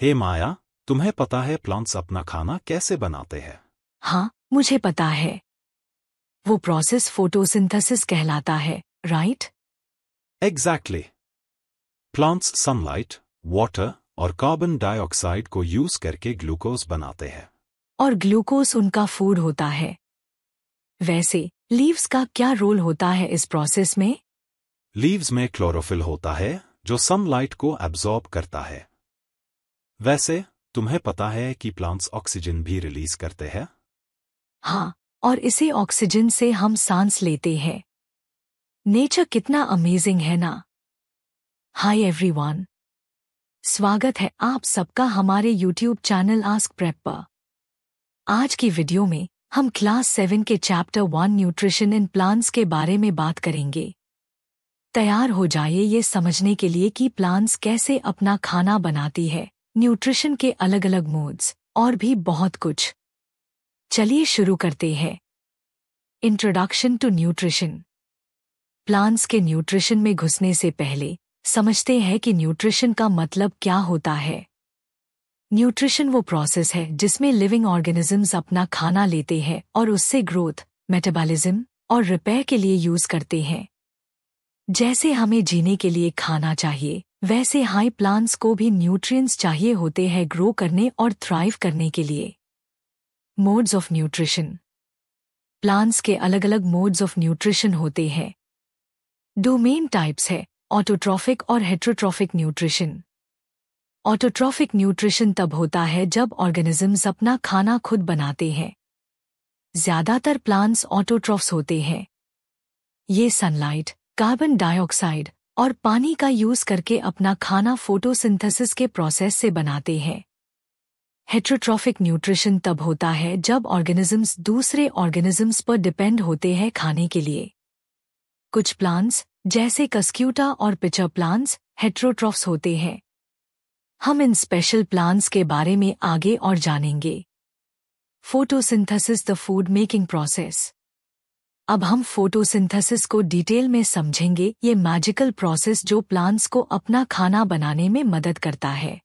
हे माया तुम्हें पता है प्लांट्स अपना खाना कैसे बनाते हैं हाँ मुझे पता है वो प्रोसेस फोटोसिंथेसिस कहलाता है right exactly plants sunlight water और कार्बन डाइऑक्साइड को यूज करके ग्लूकोज बनाते हैं और ग्लूकोज उनका फूड होता है वैसे लीव्स का क्या रोल होता है इस प्रोसेस में लीव्स में क्लोरोफिल होता है जो सनलाइट को एब्जॉर्ब करता है वैसे तुम्हें पता है कि प्लांट्स ऑक्सीजन भी रिलीज करते हैं हाँ और इसे ऑक्सीजन से हम सांस लेते हैं नेचर कितना अमेजिंग है ना हाय एवरीवन स्वागत है आप सबका हमारे यूट्यूब चैनल आस्क प्रेप पर आज की वीडियो में हम क्लास सेवन के chapter one nutrition in plants के बारे में बात करेंगे तैयार हो जाइए ये समझने के लिए कि प्लांट्स कैसे अपना खाना बनाती है न्यूट्रिशन के अलग अलग मोड्स और भी बहुत कुछ चलिए शुरू करते हैं इंट्रोडक्शन टू न्यूट्रिशन प्लांट्स के न्यूट्रिशन में घुसने से पहले समझते हैं कि न्यूट्रिशन का मतलब क्या होता है न्यूट्रिशन वो प्रोसेस है जिसमें लिविंग ऑर्गेनिजम्स अपना खाना लेते हैं और उससे ग्रोथ मेटाबॉलिज्म और रिपेयर के लिए यूज करते हैं जैसे हमें जीने के लिए खाना चाहिए वैसे हाई प्लांट्स को भी न्यूट्रिएंट्स चाहिए होते हैं ग्रो करने और थ्राइव करने के लिए मोड्स ऑफ न्यूट्रिशन प्लांट्स के अलग अलग मोड्स ऑफ न्यूट्रिशन होते हैं दो मेन टाइप्स है ऑटोट्रॉफिक और हेट्रोट्रॉफिक न्यूट्रिशन ऑटोट्रॉफिक न्यूट्रिशन तब होता है जब ऑर्गेनिजम्स अपना खाना खुद बनाते हैं ज्यादातर प्लांट्स ऑटोट्रॉफ्स होते हैं ये सनलाइट कार्बन डाइऑक्साइड और पानी का यूज करके अपना खाना फोटोसिंथेसिस के प्रोसेस से बनाते हैं हेट्रोट्रॉफिक न्यूट्रिशन तब होता है जब ऑर्गेनिजम्स दूसरे ऑर्गेनिजम्स पर डिपेंड होते हैं खाने के लिए कुछ प्लांट्स जैसे कस्क्यूटा और पिचर प्लांट्स हेट्रोट्रॉफ्स होते हैं हम इन स्पेशल प्लांट्स के बारे में आगे और जानेंगे photosynthesis the food making process अब हम फोटोसिंथेसिस को डिटेल में समझेंगे ये मैजिकल प्रोसेस जो प्लांट्स को अपना खाना बनाने में मदद करता है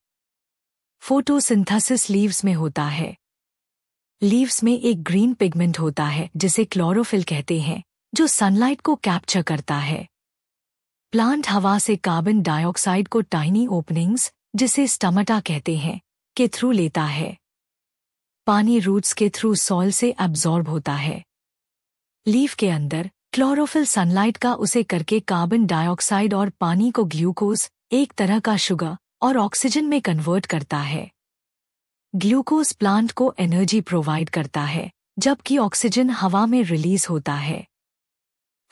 फोटोसिंथेसिस लीव्स में होता है लीव्स में एक ग्रीन पिगमेंट होता है जिसे क्लोरोफिल कहते हैं जो सनलाइट को कैप्चर करता है प्लांट हवा से कार्बन डाइऑक्साइड को टाइनी ओपनिंग्स जिसे स्टमटा कहते हैं के थ्रू लेता है पानी रूट्स के थ्रू सॉइल से एब्जॉर्ब होता है लीव के अंदर क्लोरोफिल सनलाइट का उसे करके कार्बन डाइऑक्साइड और पानी को ग्लूकोज एक तरह का शुगर और ऑक्सीजन में कन्वर्ट करता है ग्लूकोज प्लांट को एनर्जी प्रोवाइड करता है जबकि ऑक्सीजन हवा में रिलीज होता है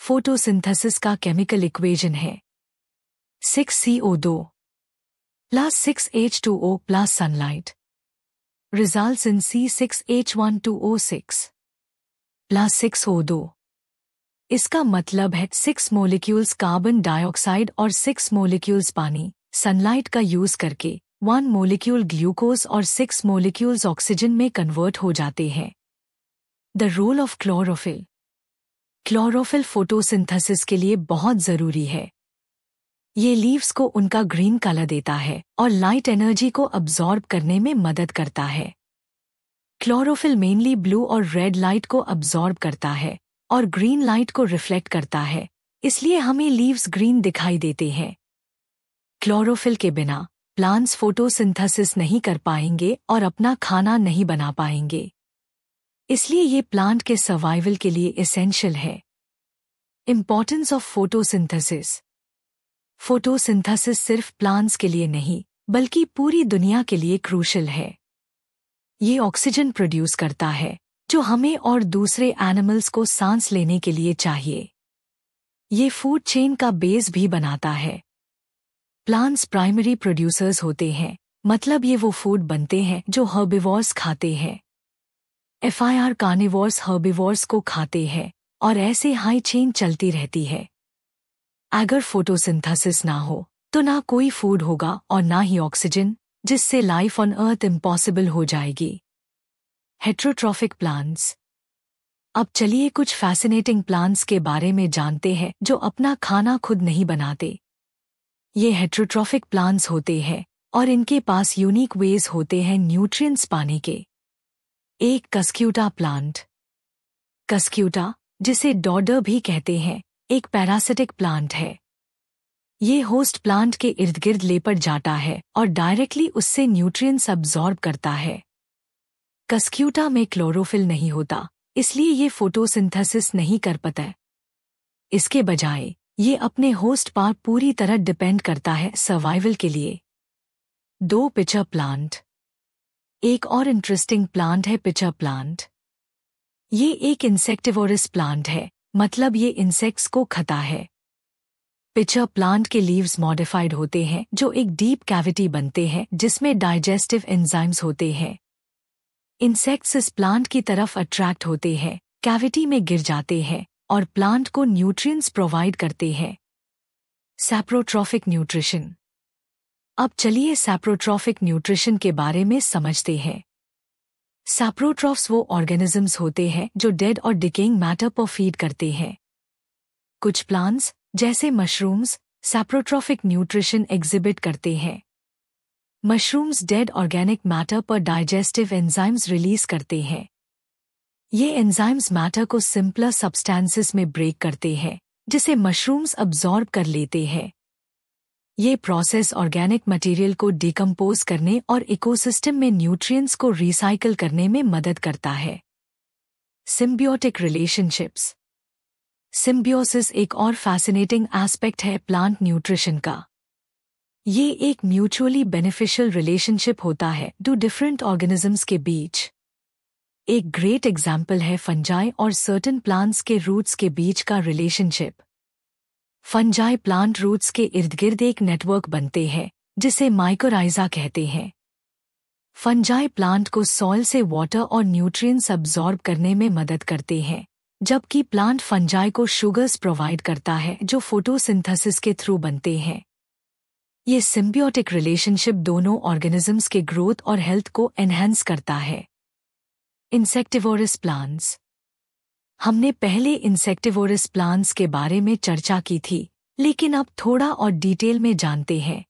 फोटोसिंथेसिस का केमिकल इक्वेशन है सिक्स सी ओ दो plus six H two O plus sunlight result in C six H one two O six plus six O दो इसका मतलब है सिक्स मोलिक्यूल्स कार्बन डाइऑक्साइड और सिक्स मोलिक्यूल्स पानी sunlight का use करके वन मोलिक्यूल ग्लूकोज और सिक्स मोलिक्यूल्स ऑक्सीजन में कन्वर्ट हो जाते हैं the role of chlorophyll chlorophyll photosynthesis के लिए बहुत जरूरी है ये लीव्स को उनका ग्रीन कलर देता है और लाइट एनर्जी को अब्जॉर्ब करने में मदद करता है क्लोरोफिल मेनली ब्लू और रेड लाइट को अब्जॉर्ब करता है और ग्रीन लाइट को रिफ्लेक्ट करता है इसलिए हमें लीव्स ग्रीन दिखाई देते हैं क्लोरोफिल के बिना प्लांट्स फोटोसिंथेसिस नहीं कर पाएंगे और अपना खाना नहीं बना पाएंगे इसलिए ये प्लांट के सर्वाइवल के लिए इसेंशियल है इम्पॉर्टेंस ऑफ फोटोसिंथेसिस फोटोसिंथेसिस सिर्फ प्लांट्स के लिए नहीं बल्कि पूरी दुनिया के लिए क्रूशल है ये ऑक्सीजन प्रोड्यूस करता है जो हमें और दूसरे एनिमल्स को सांस लेने के लिए चाहिए ये फूड चेन का बेस भी बनाता है प्लांट्स प्राइमरी प्रोड्यूसर्स होते हैं मतलब ये वो फूड बनते हैं जो हर्बिवॉर्स खाते हैं एफआईआर कार्निवॉर्स हर्बिवॉर्स को खाते हैं और ऐसे हाई चेन चलती रहती है अगर फोटोसिंथेसिस ना हो तो ना कोई फूड होगा और ना ही ऑक्सीजन जिससे लाइफ ऑन अर्थ इम्पॉसिबल हो जाएगी हेट्रोट्रॉफिक प्लांट्स अब चलिए कुछ फैसिनेटिंग प्लांट्स के बारे में जानते हैं जो अपना खाना खुद नहीं बनाते ये हेट्रोट्रॉफिक प्लांट्स होते हैं और इनके पास यूनिक वेज होते हैं न्यूट्रिएंट्स पाने के एक कस्क्यूटा प्लांट कस्क्यूटा जिसे डॉडर भी कहते हैं एक पैरासिटिक प्लांट है ये होस्ट प्लांट के इर्द गिर्द लेपट जाता है और डायरेक्टली उससे न्यूट्रिएंट्स अब्जॉर्ब करता है कस्क्यूटा में क्लोरोफिल नहीं होता इसलिए ये फोटोसिंथेसिस नहीं कर पाता इसके बजाय ये अपने होस्ट पर पूरी तरह डिपेंड करता है सर्वाइवल के लिए दो पिचर प्लांट एक और इंटरेस्टिंग प्लांट है पिचर प्लांट ये एक इंसेक्टिवोरिस प्लांट है मतलब ये इंसेक्ट्स को खाता है पिचर प्लांट के लीव्स मॉडिफाइड होते हैं जो एक डीप कैविटी बनते हैं जिसमें डाइजेस्टिव एंजाइम्स होते हैं इंसेक्ट्स इस प्लांट की तरफ अट्रैक्ट होते हैं कैविटी में गिर जाते हैं और प्लांट को न्यूट्रिएंट्स प्रोवाइड करते हैं सैप्रोट्रॉफिक न्यूट्रिशन अब चलिए सैप्रोट्रॉफिक न्यूट्रिशन के बारे में समझते हैं सैप्रोट्रॉफ्स वो ऑर्गेनिजम्स होते हैं जो डेड और डिकेइंग मैटर पर फीड करते हैं कुछ प्लांट्स जैसे मशरूम्स सैप्रोट्रॉफिक न्यूट्रिशन एग्जिबिट करते हैं मशरूम्स डेड ऑर्गेनिक मैटर पर डाइजेस्टिव एंजाइम्स रिलीज करते हैं ये एंजाइम्स मैटर को सिंपलर सब्सटेंसेस में ब्रेक करते हैं जिसे मशरूम्स अब्जॉर्ब कर लेते हैं ये प्रोसेस ऑर्गेनिक मटेरियल को डिकम्पोज करने और इकोसिस्टम में न्यूट्रिएंट्स को रिसाइकल करने में मदद करता है सिम्बियोटिक रिलेशनशिप्स सिम्बियोसिस एक और फैसिनेटिंग एस्पेक्ट है प्लांट न्यूट्रिशन का ये एक म्यूचुअली बेनिफिशियल रिलेशनशिप होता है टू डिफरेंट ऑर्गेनिजम्स के बीच एक ग्रेट एग्जाम्पल है फंजाई और सर्टन प्लांट्स के रूट्स के बीच का रिलेशनशिप फंजाई प्लांट रूट्स के इर्द गिर्द एक नेटवर्क बनते हैं जिसे माइकोराइजा कहते हैं फंजाई प्लांट को सॉइल से वाटर और न्यूट्रिएंट्स अब्जॉर्ब करने में मदद करते हैं जबकि प्लांट फंजाई को शुगर्स प्रोवाइड करता है जो फोटोसिंथेसिस के थ्रू बनते हैं ये सिम्बियोटिक रिलेशनशिप दोनों ऑर्गेनिजम्स के ग्रोथ और हेल्थ को एनहेंस करता है इंसेक्टिवोरिस प्लांट्स हमने पहले इंसेक्टिवोरिस प्लांट्स के बारे में चर्चा की थी लेकिन अब थोड़ा और डिटेल में जानते हैं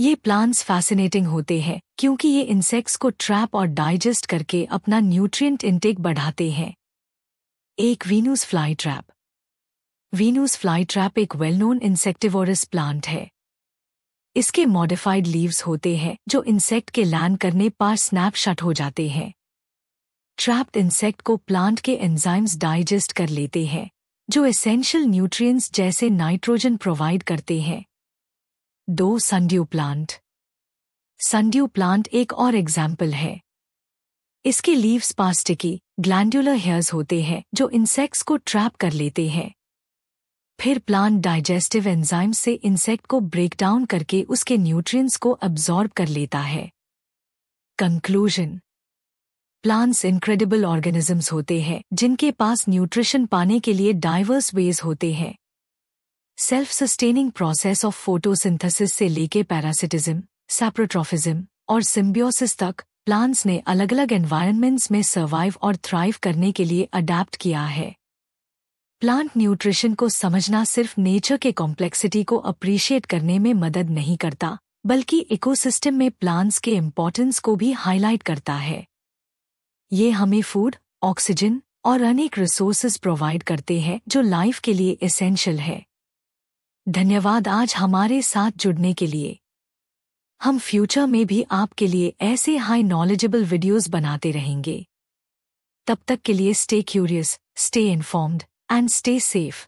ये प्लांट्स फैसिनेटिंग होते हैं क्योंकि ये इंसेक्ट्स को ट्रैप और डाइजेस्ट करके अपना न्यूट्रिएंट इंटेक बढ़ाते हैं एक Venus fly trap Venus fly trap एक वेल नोन इंसेक्टिवोरस प्लांट है इसके मॉडिफाइड लीव्स होते हैं जो इंसेक्ट के लैंड करने पर स्नैपशॉट हो जाते हैं ट्रैप्ड इंसेक्ट को प्लांट के एंजाइम्स डाइजेस्ट कर लेते हैं जो एसेंशियल न्यूट्रिएंट्स जैसे नाइट्रोजन प्रोवाइड करते हैं दो संड्यू प्लांट संड्यू प्लांट एक और एग्जाम्पल है इसके लीव्स पास्टिकी ग्लैंडुलर हेयर्स होते हैं जो इंसेक्ट्स को ट्रैप कर लेते हैं फिर प्लांट डाइजेस्टिव एंजाइम से इंसेक्ट को ब्रेकडाउन करके उसके न्यूट्रिएंट्स को अब्जॉर्ब कर लेता है कंक्लूजन प्लांट्स इनक्रेडिबल ऑर्गेनिजम्स होते हैं जिनके पास न्यूट्रिशन पाने के लिए डाइवर्स वेज होते हैं self sustaining process of photosynthesis से लेके पैरासिटिज्म सैप्रोट्रॉफिज्म और सिम्बियोसिस तक प्लांट्स ने अलग अलग एनवायरनमेंट्स में सर्वाइव और थ्राइव करने के लिए अडेप्ट किया है प्लांट न्यूट्रिशन को समझना सिर्फ नेचर के कॉम्प्लेक्सिटी को अप्रिशिएट करने में मदद नहीं करता बल्कि इकोसिस्टम में प्लांट्स के इम्पोर्टेंस को भी हाईलाइट करता है ये हमें फूड ऑक्सीजन और अनेक रिसोर्सेज प्रोवाइड करते हैं जो लाइफ के लिए एसेंशियल है धन्यवाद आज हमारे साथ जुड़ने के लिए हम फ्यूचर में भी आपके लिए ऐसे हाई नॉलेजेबल वीडियोस बनाते रहेंगे तब तक के लिए stay curious stay informed and stay safe